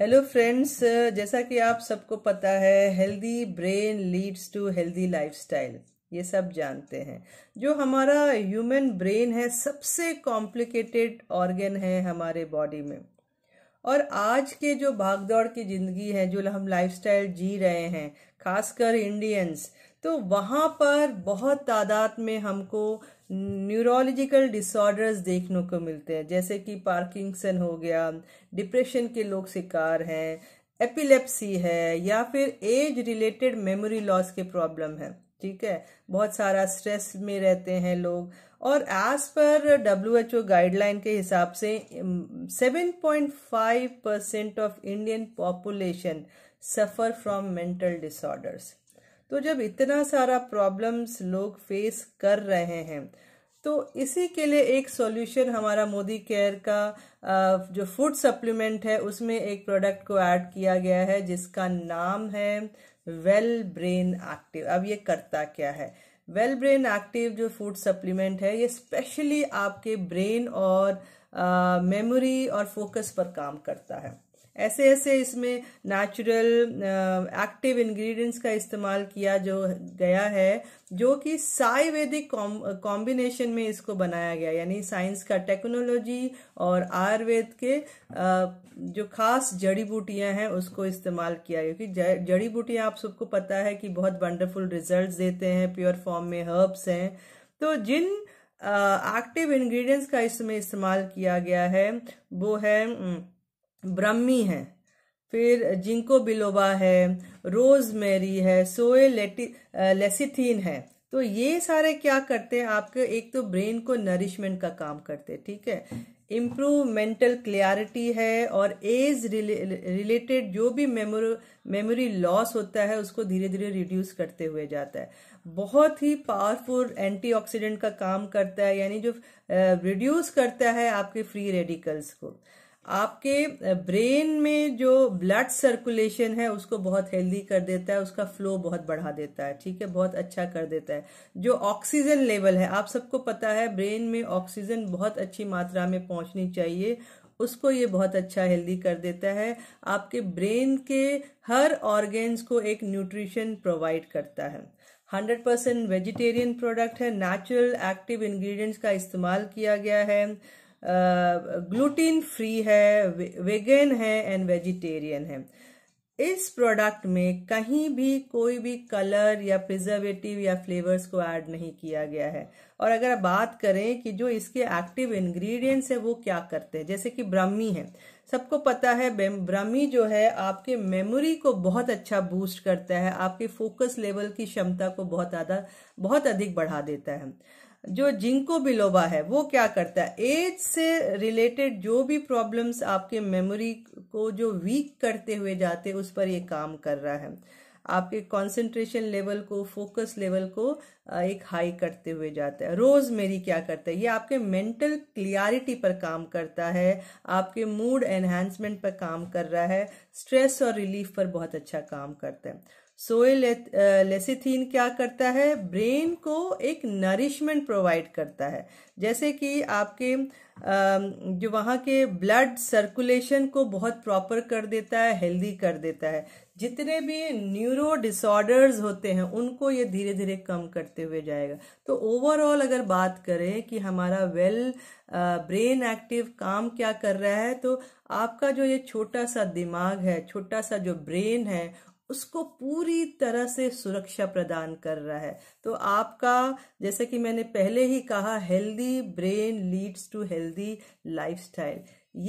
hello friends uh, जैसा कि आप सबको पता है healthy brain leads to healthy lifestyle ये सब जानते हैं जो हमारा ह्यूमन ब्रेन है सबसे कॉम्प्लिकेटेड ऑर्गन है हमारे बॉडी में और आज के जो भागदौड़ की ज़िंदगी है जो हम लाइफस्टाइल जी रहे हैं खासकर इंडियंस तो वहाँ पर बहुत तादाद में हमको न्यूरोलॉजिकल डिसऑर्डर्स देखने को मिलते हैं जैसे कि पार्किंसन हो गया डिप्रेशन के लोग शिकार हैं एपिलेप्सी है या फिर एज रिलेटेड मेमोरी लॉस के प्रॉब्लम है ठीक है बहुत सारा स्ट्रेस में रहते हैं लोग और as per W H O guideline के हिसाब से 7.5 percent of Indian population suffer from mental disorders तो जब इतना सारा प्रॉब्लम्स लोग फेस कर रहे हैं तो इसी के लिए एक सॉल्यूशन हमारा मोदी केयर का जो फूड सप्लीमेंट है उसमें एक प्रोडक्ट को ऐड किया गया है जिसका नाम है वेल ब्रेन एक्टिव अब ये करता क्या है वेल ब्रेन एक्टिव जो फूड सप्लीमेंट है ये स्पेशली आपके ब्रेन और मेमोरी और फोकस पर काम करता है ऐसे ऐसे इसमें नेचुरल एक्टिव इंग्रेडिएंट्स का इस्तेमाल किया जो गया है जो कि साइवेदिक कॉम्बिनेशन में इसको बनाया गया यानी साइंस का टेक्नोलॉजी और आयुर्वेद के uh, जो खास जड़ी बूटियां हैं उसको इस्तेमाल किया क्योंकि जड़ी बूटियां आप सबको पता है कि बहुत वंडरफुल रिजल्ट देते हैं प्योर फॉर्म में हर्ब्स हैं तो जिन एक्टिव uh, इंग्रेडिएंट्स का इसमें इस्तेमाल किया गया है वो है हम्म, ब्रह्मी है फिर जिंको बिलोबा है रोजमेरी है सोए लेसिथीन है तो ये सारे क्या करते हैं आपके एक तो ब्रेन को नरिशमेंट का काम करते हैं ठीक है इम्प्रूव मेंटल क्लियरिटी है और एज रिलेटेड जो भी मेमोरी मेमोरी लॉस होता है उसको धीरे धीरे रिड्यूस करते हुए जाता है बहुत ही पावरफुल एंटीऑक्सीडेंट का काम करता है यानी जो रिड्यूस करता है आपके फ्री रेडिकल्स को आपके ब्रेन में जो ब्लड सर्कुलेशन है उसको बहुत हेल्दी कर देता है उसका फ्लो बहुत बढ़ा देता है ठीक है बहुत अच्छा कर देता है जो ऑक्सीजन लेवल है आप सबको पता है ब्रेन में ऑक्सीजन बहुत अच्छी मात्रा में पहुंचनी चाहिए उसको ये बहुत अच्छा हेल्दी कर देता है आपके ब्रेन के हर ऑर्गेन्स को एक न्यूट्रिशन प्रोवाइड करता है 100% परसेंट वेजिटेरियन प्रोडक्ट है नेचुरल एक्टिव इंग्रेडिएंट्स का इस्तेमाल किया गया है ग्लूटीन फ्री है वेगन है एंड वेजिटेरियन है इस प्रोडक्ट में कहीं भी कोई भी कलर या प्रिजर्वेटिव या फ्लेवर्स को ऐड नहीं किया गया है और अगर बात करें कि जो इसके एक्टिव इंग्रेडिएंट्स है वो क्या करते हैं जैसे कि ब्रह्मी है सबको पता है ब्रह्मी जो है आपके मेमोरी को बहुत अच्छा बूस्ट करता है आपके फोकस लेवल की क्षमता को बहुत ज़्यादा बहुत अधिक बढ़ा देता है जो जिंको बिलोबा है वो क्या करता है एज से रिलेटेड जो भी प्रॉब्लम्स आपके मेमोरी को जो वीक करते हुए जाते उस पर ये काम कर रहा है आपके कंसंट्रेशन लेवल को फोकस लेवल को एक हाई करते हुए जाता है रोज मेरी क्या करता है ये आपके मेंटल क्लियरिटी पर काम करता है आपके मूड एनहेंसमेंट पर काम कर रहा है स्ट्रेस और रिलीफ पर बहुत अच्छा काम करता है सोए ले, लेसिथीन क्या करता है ब्रेन को एक नरिशमेंट प्रोवाइड करता है जैसे कि आपके जो वहाँ के ब्लड सर्कुलेशन को बहुत प्रॉपर कर देता है हेल्दी कर देता है जितने भी न्यूरो डिसऑर्डर्स होते हैं उनको ये धीरे धीरे कम करते हुए जाएगा तो ओवरऑल अगर बात करें कि हमारा वेल ब्रेन एक्टिव काम क्या कर रहा है तो आपका जो ये छोटा सा दिमाग है छोटा सा जो ब्रेन है उसको पूरी तरह से सुरक्षा प्रदान कर रहा है तो आपका जैसे कि मैंने पहले ही कहा healthy brain leads to healthy lifestyle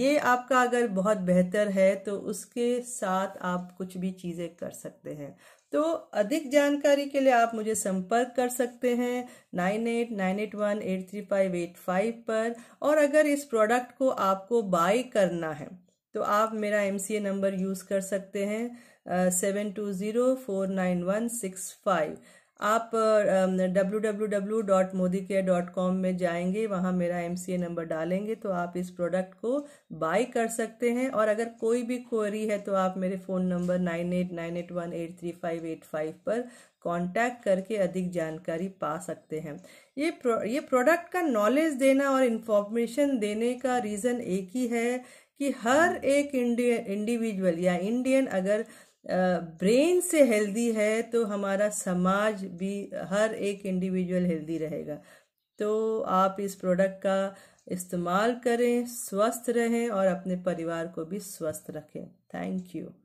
ये आपका अगर बहुत बेहतर है तो उसके साथ आप कुछ भी चीज़ें कर सकते हैं तो अधिक जानकारी के लिए आप मुझे संपर्क कर सकते हैं nine eight nine eight one eight three five eight five पर और अगर इस प्रोडक्ट को आपको बाय करना है तो आप मेरा एमसीए नंबर यूज़ कर सकते हैं seven two zero four nine one six five आप W W W dot Modi care dot com में जाएंगे वहाँ मेरा एम सी ए नंबर डालेंगे तो आप इस प्रोडक्ट को बाई कर सकते हैं और अगर कोई भी क्वेरी है तो आप मेरे phone number nine eight nine eight one eight three five eight five पर कांटेक्ट करके अधिक जानकारी पा सकते हैं ये प्रो, ये प्रोडक्ट का नॉलेज देना और इन्फॉर्मेशन देने का रीज़न एक ही है कि हर एक इंडियन इंडिविजुअल या इंडियन अगर ब्रेन से हेल्दी है तो हमारा समाज भी हर एक इंडिविजुअल हेल्दी रहेगा तो आप इस प्रोडक्ट का इस्तेमाल करें स्वस्थ रहें और अपने परिवार को भी स्वस्थ रखें थैंक यू